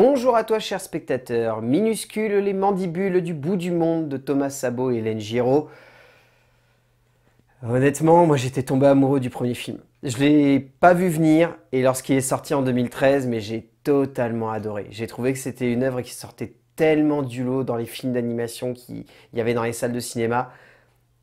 Bonjour à toi chers spectateurs, minuscule les mandibules du bout du monde de Thomas Sabot et Hélène Giraud. Honnêtement, moi j'étais tombé amoureux du premier film. Je l'ai pas vu venir et lorsqu'il est sorti en 2013, mais j'ai totalement adoré. J'ai trouvé que c'était une œuvre qui sortait tellement du lot dans les films d'animation qu'il y avait dans les salles de cinéma.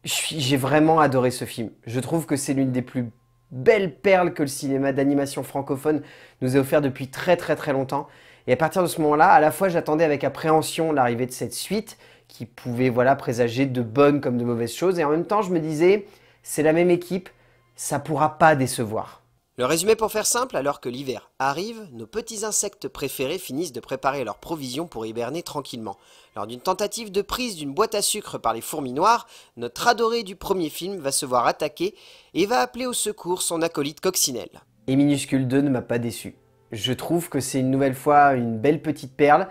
J'ai vraiment adoré ce film. Je trouve que c'est l'une des plus belles perles que le cinéma d'animation francophone nous a offert depuis très très très longtemps et à partir de ce moment-là, à la fois j'attendais avec appréhension l'arrivée de cette suite qui pouvait voilà présager de bonnes comme de mauvaises choses et en même temps je me disais c'est la même équipe, ça pourra pas décevoir. Le résumé pour faire simple, alors que l'hiver arrive, nos petits insectes préférés finissent de préparer leurs provisions pour hiberner tranquillement. Lors d'une tentative de prise d'une boîte à sucre par les fourmis noires, notre adoré du premier film va se voir attaquer et va appeler au secours son acolyte coccinelle. Et minuscule 2 ne m'a pas déçu. Je trouve que c'est une nouvelle fois une belle petite perle.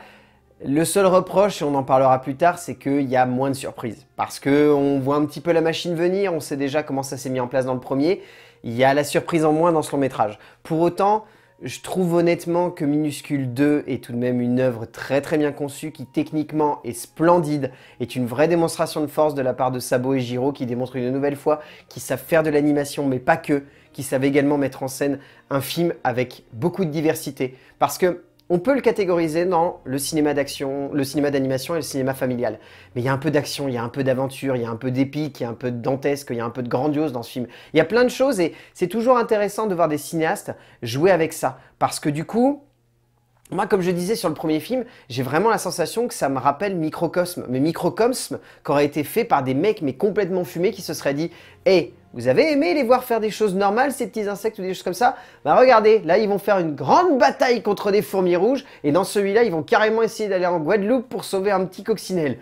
Le seul reproche, et on en parlera plus tard, c'est qu'il y a moins de surprises. Parce qu'on voit un petit peu la machine venir, on sait déjà comment ça s'est mis en place dans le premier. Il y a la surprise en moins dans ce long métrage. Pour autant, je trouve honnêtement que Minuscule 2 est tout de même une œuvre très très bien conçue qui techniquement est splendide, est une vraie démonstration de force de la part de Sabo et Giro qui démontrent une nouvelle fois qu'ils savent faire de l'animation mais pas que, qui savent également mettre en scène un film avec beaucoup de diversité. Parce que on peut le catégoriser dans le cinéma d'action, le cinéma d'animation et le cinéma familial. Mais il y a un peu d'action, il y a un peu d'aventure, il y a un peu d'épique, il y a un peu de dantesque, il y a un peu de grandiose dans ce film. Il y a plein de choses et c'est toujours intéressant de voir des cinéastes jouer avec ça. Parce que du coup, moi, comme je disais sur le premier film, j'ai vraiment la sensation que ça me rappelle Microcosme. Mais Microcosme qu'aurait été fait par des mecs mais complètement fumés qui se seraient dit hé. Vous avez aimé les voir faire des choses normales, ces petits insectes ou des choses comme ça Bah regardez, là ils vont faire une grande bataille contre des fourmis rouges, et dans celui-là ils vont carrément essayer d'aller en Guadeloupe pour sauver un petit coccinelle.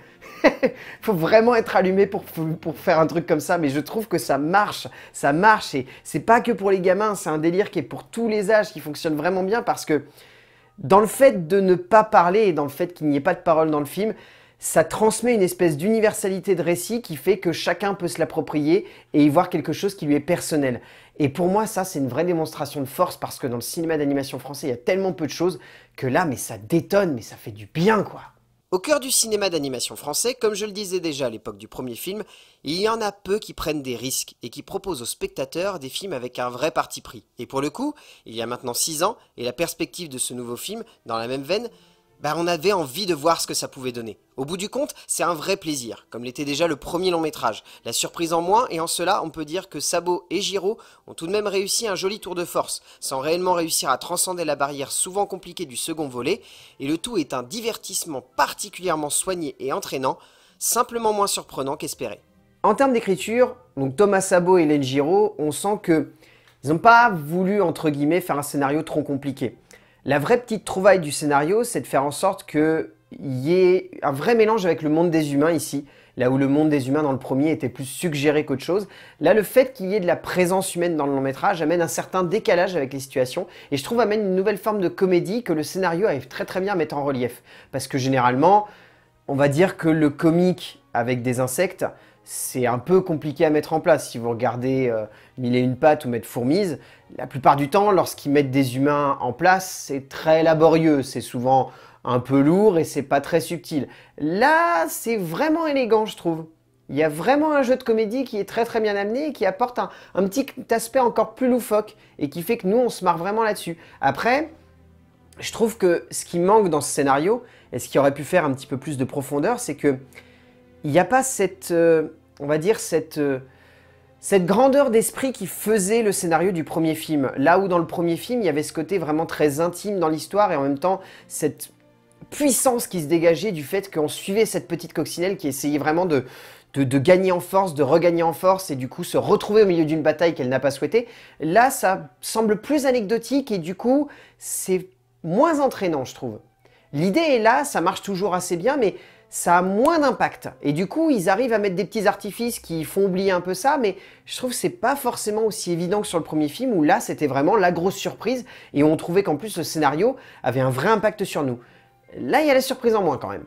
Faut vraiment être allumé pour, pour, faire un truc comme ça, mais je trouve que ça marche, ça marche, et c'est pas que pour les gamins, c'est un délire qui est pour tous les âges, qui fonctionne vraiment bien, parce que dans le fait de ne pas parler et dans le fait qu'il n'y ait pas de parole dans le film, ça transmet une espèce d'universalité de récit qui fait que chacun peut se l'approprier et y voir quelque chose qui lui est personnel. Et pour moi, ça, c'est une vraie démonstration de force parce que dans le cinéma d'animation français, il y a tellement peu de choses que là, mais ça détonne, mais ça fait du bien, quoi. Au cœur du cinéma d'animation français, comme je le disais déjà à l'époque du premier film, il y en a peu qui prennent des risques et qui proposent aux spectateurs des films avec un vrai parti pris. Et pour le coup, il y a maintenant 6 ans, et la perspective de ce nouveau film, dans la même veine, bah, on avait envie de voir ce que ça pouvait donner. Au bout du compte, c'est un vrai plaisir, comme l'était déjà le premier long métrage. La surprise en moins, et en cela, on peut dire que Sabot et Giro ont tout de même réussi un joli tour de force, sans réellement réussir à transcender la barrière souvent compliquée du second volet, et le tout est un divertissement particulièrement soigné et entraînant, simplement moins surprenant qu'espéré. En termes d'écriture, donc Thomas Sabot et Hélène Giraud, on sent que ils n'ont pas voulu, entre guillemets, faire un scénario trop compliqué. La vraie petite trouvaille du scénario, c'est de faire en sorte qu'il y ait un vrai mélange avec le monde des humains ici, là où le monde des humains dans le premier était plus suggéré qu'autre chose. Là, le fait qu'il y ait de la présence humaine dans le long métrage amène un certain décalage avec les situations et je trouve amène une nouvelle forme de comédie que le scénario arrive très très bien à mettre en relief. Parce que généralement, on va dire que le comique avec des insectes, c'est un peu compliqué à mettre en place. Si vous regardez euh, Mille et une pattes ou Mettre fourmise, la plupart du temps, lorsqu'ils mettent des humains en place, c'est très laborieux. C'est souvent un peu lourd et c'est pas très subtil. Là, c'est vraiment élégant, je trouve. Il y a vraiment un jeu de comédie qui est très très bien amené et qui apporte un petit aspect encore plus loufoque et qui fait que nous, on se marre vraiment là-dessus. Après, je trouve que ce qui manque dans ce scénario, et ce qui aurait pu faire un petit peu plus de profondeur, c'est que il n'y a pas cette, euh, on va dire, cette, euh, cette grandeur d'esprit qui faisait le scénario du premier film. Là où dans le premier film, il y avait ce côté vraiment très intime dans l'histoire et en même temps cette puissance qui se dégageait du fait qu'on suivait cette petite coccinelle qui essayait vraiment de, de, de, gagner en force, de regagner en force et du coup se retrouver au milieu d'une bataille qu'elle n'a pas souhaitée. Là, ça semble plus anecdotique et du coup, c'est moins entraînant, je trouve. L'idée est là, ça marche toujours assez bien, mais ça a moins d'impact. Et du coup, ils arrivent à mettre des petits artifices qui font oublier un peu ça, mais je trouve que c'est pas forcément aussi évident que sur le premier film, où là, c'était vraiment la grosse surprise, et on trouvait qu'en plus, le scénario avait un vrai impact sur nous. Là, il y a la surprise en moins quand même.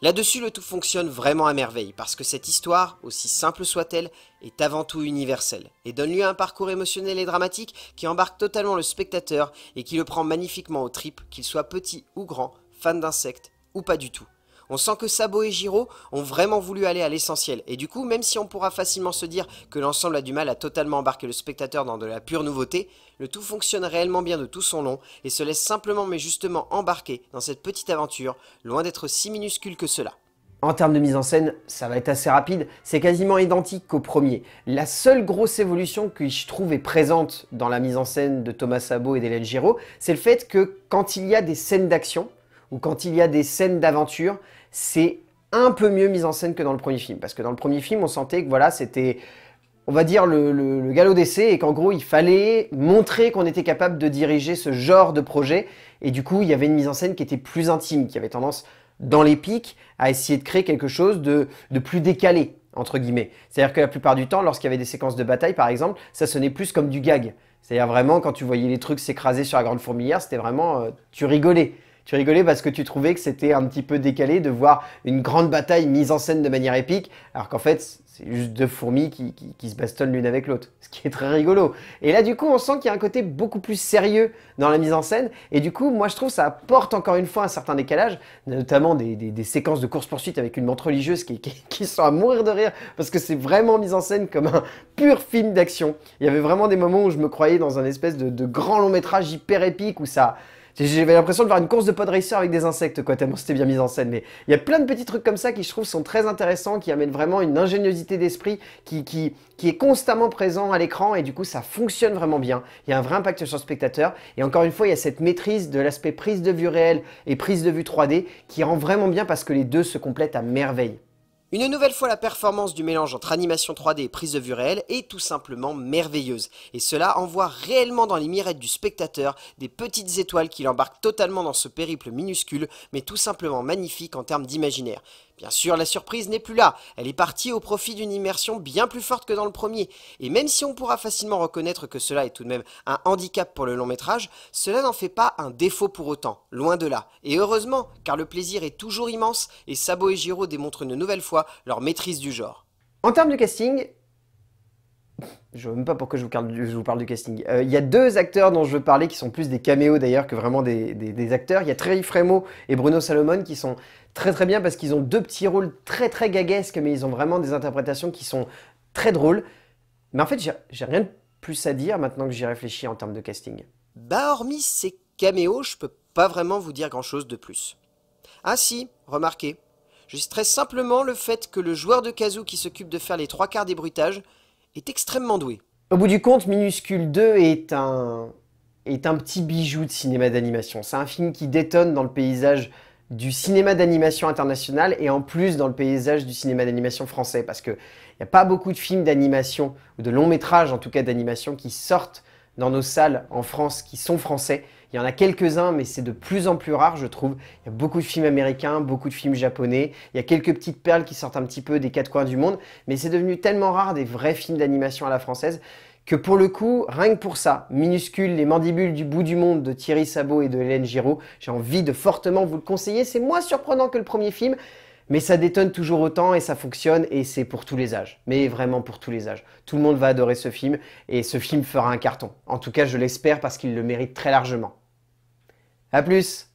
Là-dessus, le tout fonctionne vraiment à merveille, parce que cette histoire, aussi simple soit-elle, est avant tout universelle, et donne lieu à un parcours émotionnel et dramatique qui embarque totalement le spectateur et qui le prend magnifiquement aux tripes, qu'il soit petit ou grand, fan d'insectes ou pas du tout. On sent que Sabo et Giro ont vraiment voulu aller à l'essentiel. Et du coup, même si on pourra facilement se dire que l'ensemble a du mal à totalement embarquer le spectateur dans de la pure nouveauté, le tout fonctionne réellement bien de tout son long et se laisse simplement mais justement embarquer dans cette petite aventure, loin d'être si minuscule que cela. En termes de mise en scène, ça va être assez rapide, c'est quasiment identique qu'au premier. La seule grosse évolution que je trouve est présente dans la mise en scène de Thomas Sabo et d'Hélène Giraud, c'est le fait que quand il y a des scènes d'action, ou quand il y a des scènes d'aventure, c'est un peu mieux mis en scène que dans le premier film. Parce que dans le premier film, on sentait que voilà, c'était, on va dire, le, galop d'essai et qu'en gros, il fallait montrer qu'on était capable de diriger ce genre de projet. Et du coup, il y avait une mise en scène qui était plus intime, qui avait tendance, dans les pics, à essayer de créer quelque chose de, plus décalé, entre guillemets. C'est-à-dire que la plupart du temps, lorsqu'il y avait des séquences de bataille, par exemple, ça sonnait plus comme du gag. C'est-à-dire vraiment, quand tu voyais les trucs s'écraser sur la grande fourmilière, c'était vraiment, euh, tu rigolais. Tu rigolais parce que tu trouvais que c'était un petit peu décalé de voir une grande bataille mise en scène de manière épique, alors qu'en fait, c'est juste deux fourmis qui, se bastonnent l'une avec l'autre, ce qui est très rigolo. Et là, du coup, on sent qu'il y a un côté beaucoup plus sérieux dans la mise en scène, et du coup, moi, je trouve ça apporte encore une fois un certain décalage, notamment des, séquences de course-poursuite avec une montre religieuse qui, qui, sont à mourir de rire, parce que c'est vraiment mise en scène comme un pur film d'action. Il y avait vraiment des moments où je me croyais dans un espèce de grand long métrage hyper épique, où ça j'avais l'impression de voir une course de pod racer avec des insectes, quoi, tellement c'était bien mis en scène. Mais il y a plein de petits trucs comme ça qui, je trouve, sont très intéressants, qui amènent vraiment une ingéniosité d'esprit qui, qui, qui est constamment présent à l'écran et du coup, ça fonctionne vraiment bien. Il y a un vrai impact sur le spectateur. Et encore une fois, il y a cette maîtrise de l'aspect prise de vue réelle et prise de vue 3D qui rend vraiment bien parce que les deux se complètent à merveille. Une nouvelle fois, la performance du mélange entre animation 3D et prise de vue réelle est tout simplement merveilleuse. Et cela envoie réellement dans les mirettes du spectateur des petites étoiles qui l'embarquent totalement dans ce périple minuscule, mais tout simplement magnifique en termes d'imaginaire. Bien sûr, la surprise n'est plus là, elle est partie au profit d'une immersion bien plus forte que dans le premier, et même si on pourra facilement reconnaître que cela est tout de même un handicap pour le long métrage, cela n'en fait pas un défaut pour autant, loin de là. Et heureusement, car le plaisir est toujours immense, et Sabo et Giro démontrent une nouvelle fois leur maîtrise du genre. En termes de casting, je ne même pas pourquoi je vous parle du, je vous parle du casting. Euh, il y a deux acteurs dont je veux parler qui sont plus des caméos d'ailleurs que vraiment des, acteurs. Il y a Trey Fremo et Bruno Salomon qui sont très très bien parce qu'ils ont deux petits rôles très très gaguesques mais ils ont vraiment des interprétations qui sont très drôles. Mais en fait, j'ai rien de plus à dire maintenant que j'y réfléchis en termes de casting. Bah, hormis ces caméos, je peux pas vraiment vous dire grand chose de plus. Ah si, remarquez, je stresse simplement le fait que le joueur de kazoo qui s'occupe de faire les trois quarts des bruitages est extrêmement doué. Au bout du compte, Minuscule 2 est un, est un petit bijou de cinéma d'animation. C'est un film qui détonne dans le paysage du cinéma d'animation international et en plus dans le paysage du cinéma d'animation français parce qu'il n'y a pas beaucoup de films d'animation ou de longs métrages en tout cas d'animation qui sortent dans nos salles en France qui sont français il y en a quelques-uns, mais c'est de plus en plus rare, je trouve. Il y a beaucoup de films américains, beaucoup de films japonais. Il y a quelques petites perles qui sortent un petit peu des quatre coins du monde, mais c'est devenu tellement rare des vrais films d'animation à la française que pour le coup, rien que pour ça, minuscule, les mandibules du bout du monde de Thierry Sabot et de Hélène Giraud, j'ai envie de fortement vous le conseiller. C'est moins surprenant que le premier film, mais ça détonne toujours autant et ça fonctionne et c'est pour tous les âges. Mais vraiment pour tous les âges. Tout le monde va adorer ce film et ce film fera un carton. En tout cas, je l'espère parce qu'il le mérite très largement. A plus